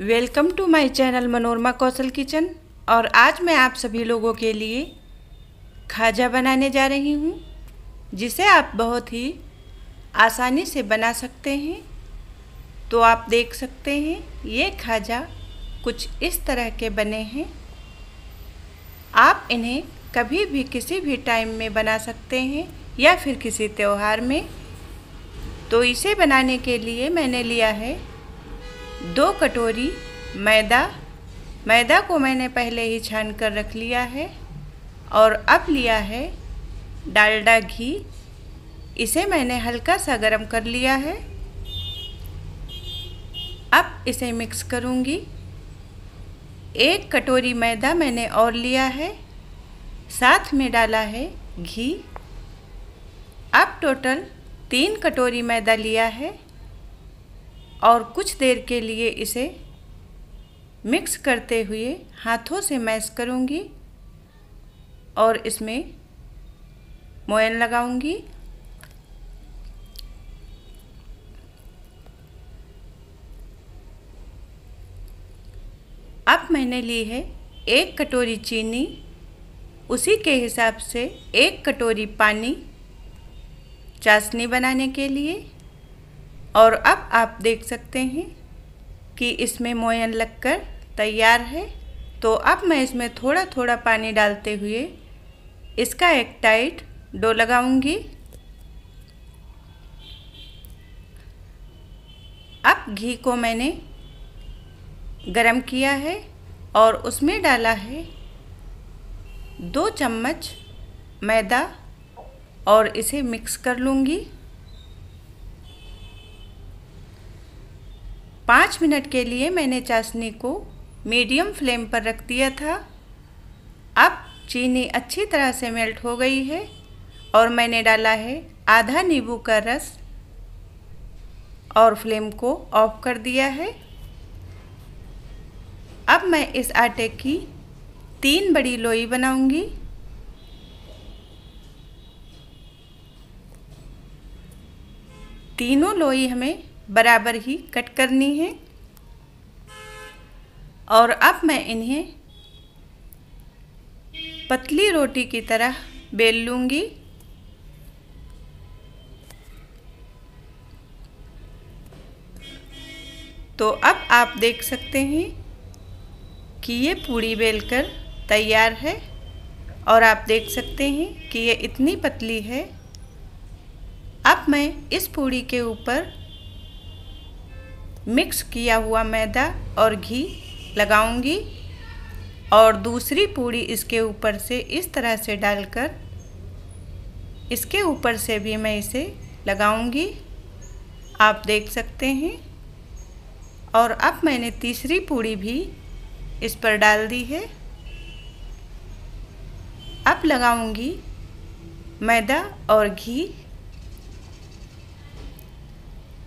welcome to my channel Manorama Kaushal kitchen और आज मैं आप सभी लोगों के लिए खाजा बनाने जा रही हूँ जिसे आप बहुत ही आसानी से बना सकते हैं तो आप देख सकते हैं ये खाजा कुछ इस तरह के बने हैं आप इन्हें कभी भी किसी भी टाइम में बना सकते हैं या फिर किसी त्यौहार में तो इसे बनाने के लिए मैंने लिया है दो कटोरी मैदा मैदा को मैंने पहले ही छान कर रख लिया है और अब लिया है डालडा घी इसे मैंने हल्का सा गरम कर लिया है अब इसे मिक्स करूँगी एक कटोरी मैदा मैंने और लिया है साथ में डाला है घी अब टोटल तीन कटोरी मैदा लिया है और कुछ देर के लिए इसे मिक्स करते हुए हाथों से मैश करूँगी और इसमें मोयन लगाऊंगी अब मैंने ली है एक कटोरी चीनी उसी के हिसाब से एक कटोरी पानी चाशनी बनाने के लिए और अब आप देख सकते हैं कि इसमें मोयन लगकर तैयार है तो अब मैं इसमें थोड़ा थोड़ा पानी डालते हुए इसका एक टाइट डो लगाऊंगी अब घी को मैंने गरम किया है और उसमें डाला है दो चम्मच मैदा और इसे मिक्स कर लूँगी पाँच मिनट के लिए मैंने चाशनी को मीडियम फ्लेम पर रख दिया था अब चीनी अच्छी तरह से मेल्ट हो गई है और मैंने डाला है आधा नींबू का रस और फ्लेम को ऑफ कर दिया है अब मैं इस आटे की तीन बड़ी लोई बनाऊंगी तीनों लोई हमें बराबर ही कट करनी है और अब मैं इन्हें पतली रोटी की तरह बेल लूँगी तो अब आप देख सकते हैं कि ये पूड़ी बेलकर तैयार है और आप देख सकते हैं कि ये इतनी पतली है अब मैं इस पूड़ी के ऊपर मिक्स किया हुआ मैदा और घी लगाऊंगी और दूसरी पूड़ी इसके ऊपर से इस तरह से डालकर इसके ऊपर से भी मैं इसे लगाऊंगी आप देख सकते हैं और अब मैंने तीसरी पूड़ी भी इस पर डाल दी है अब लगाऊंगी मैदा और घी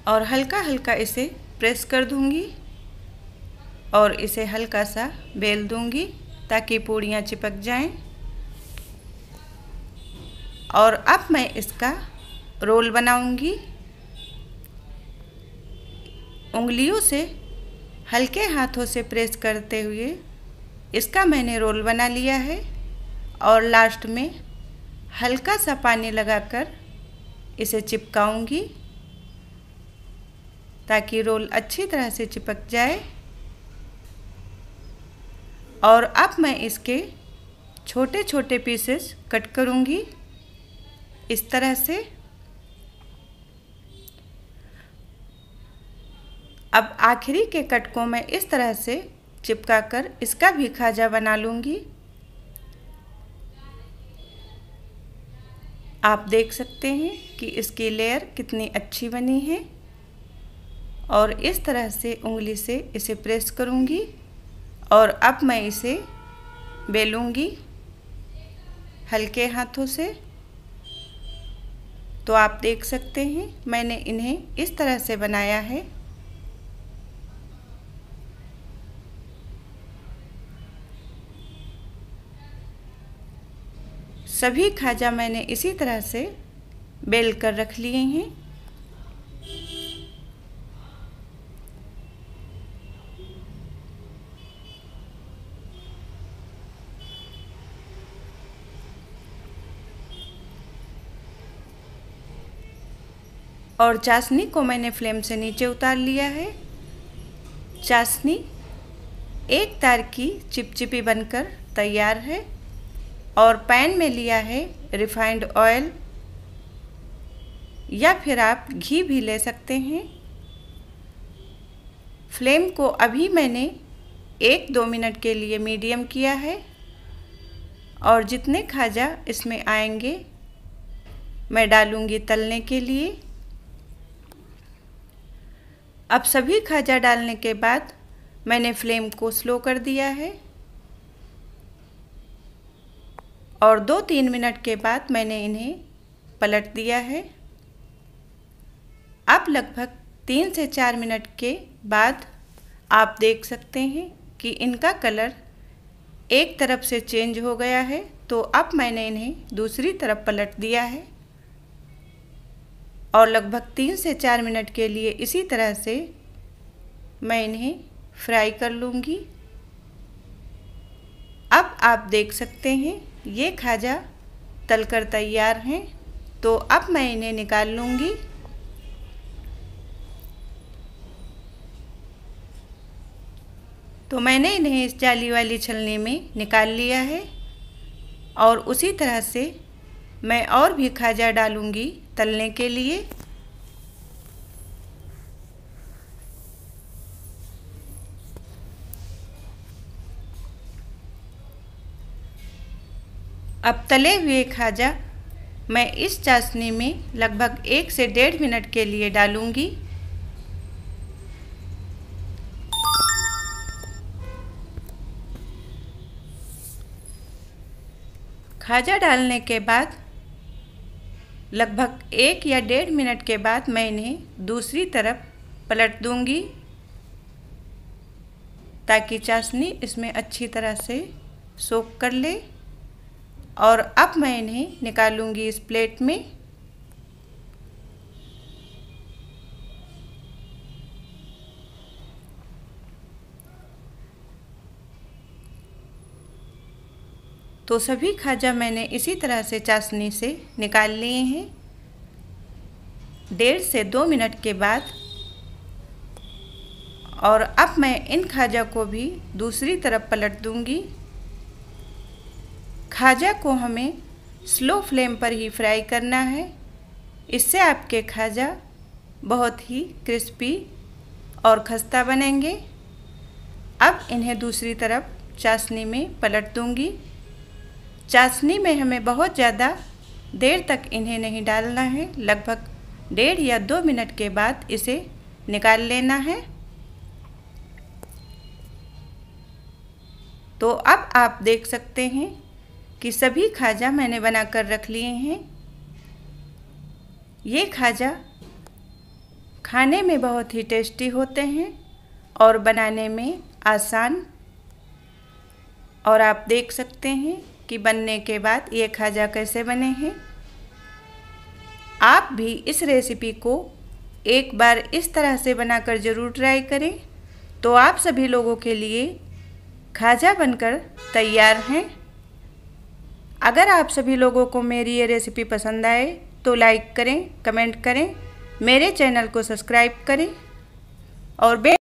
और हल्का हल्का इसे प्रेस कर दूंगी और इसे हल्का सा बेल दूंगी ताकि पूड़ियाँ चिपक जाएं और अब मैं इसका रोल बनाऊंगी उंगलियों से हल्के हाथों से प्रेस करते हुए इसका मैंने रोल बना लिया है और लास्ट में हल्का सा पानी लगाकर इसे चिपकाऊंगी ताकि रोल अच्छी तरह से चिपक जाए और अब मैं इसके छोटे छोटे पीसेस कट करूँगी इस तरह से अब आखिरी के कट को मैं इस तरह से चिपका कर इसका भी खाजा बना लूंगी आप देख सकते हैं कि इसकी लेयर कितनी अच्छी बनी है और इस तरह से उंगली से इसे प्रेस करूँगी और अब मैं इसे बेलूँगी हल्के हाथों से तो आप देख सकते हैं मैंने इन्हें इस तरह से बनाया है सभी खाजा मैंने इसी तरह से बेल कर रख लिए हैं और चाशनी को मैंने फ्लेम से नीचे उतार लिया है चाशनी एक तार की चिपचिपी बनकर तैयार है और पैन में लिया है रिफाइंड ऑयल या फिर आप घी भी ले सकते हैं फ्लेम को अभी मैंने एक दो मिनट के लिए मीडियम किया है और जितने खाजा इसमें आएंगे मैं डालूँगी तलने के लिए अब सभी खाजा डालने के बाद मैंने फ्लेम को स्लो कर दिया है और दो तीन मिनट के बाद मैंने इन्हें पलट दिया है अब लगभग तीन से चार मिनट के बाद आप देख सकते हैं कि इनका कलर एक तरफ से चेंज हो गया है तो अब मैंने इन्हें दूसरी तरफ पलट दिया है और लगभग तीन से चार मिनट के लिए इसी तरह से मैं इन्हें फ्राई कर लूँगी अब आप देख सकते हैं ये खाजा तलकर तैयार हैं तो अब मैं इन्हें निकाल लूँगी तो मैंने इन्हें इस जाली वाली छलनी में निकाल लिया है और उसी तरह से मैं और भी खाजा डालूँगी तलने के लिए अब तले हुए खाजा मैं इस चाशनी में लगभग एक से डेढ़ मिनट के लिए डालूंगी खाजा डालने के बाद लगभग एक या डेढ़ मिनट के बाद मैं इन्हें दूसरी तरफ पलट दूंगी ताकि चाशनी इसमें अच्छी तरह से सोख कर ले और अब मैं इन्हें निकालूंगी इस प्लेट में तो सभी खाजा मैंने इसी तरह से चाशनी से निकाल लिए हैं डेढ़ से दो मिनट के बाद और अब मैं इन खाजा को भी दूसरी तरफ पलट दूंगी खाजा को हमें स्लो फ्लेम पर ही फ्राई करना है इससे आपके खाजा बहुत ही क्रिस्पी और खस्ता बनेंगे अब इन्हें दूसरी तरफ चाशनी में पलट दूंगी चाशनी में हमें बहुत ज़्यादा देर तक इन्हें नहीं डालना है लगभग डेढ़ या दो मिनट के बाद इसे निकाल लेना है तो अब आप देख सकते हैं कि सभी खाजा मैंने बना कर रख लिए हैं ये खाजा खाने में बहुत ही टेस्टी होते हैं और बनाने में आसान और आप देख सकते हैं कि बनने के बाद ये खाजा कैसे बने हैं आप भी इस रेसिपी को एक बार इस तरह से बनाकर ज़रूर ट्राई करें तो आप सभी लोगों के लिए खाजा बनकर तैयार हैं अगर आप सभी लोगों को मेरी ये रेसिपी पसंद आए तो लाइक करें कमेंट करें मेरे चैनल को सब्सक्राइब करें और बे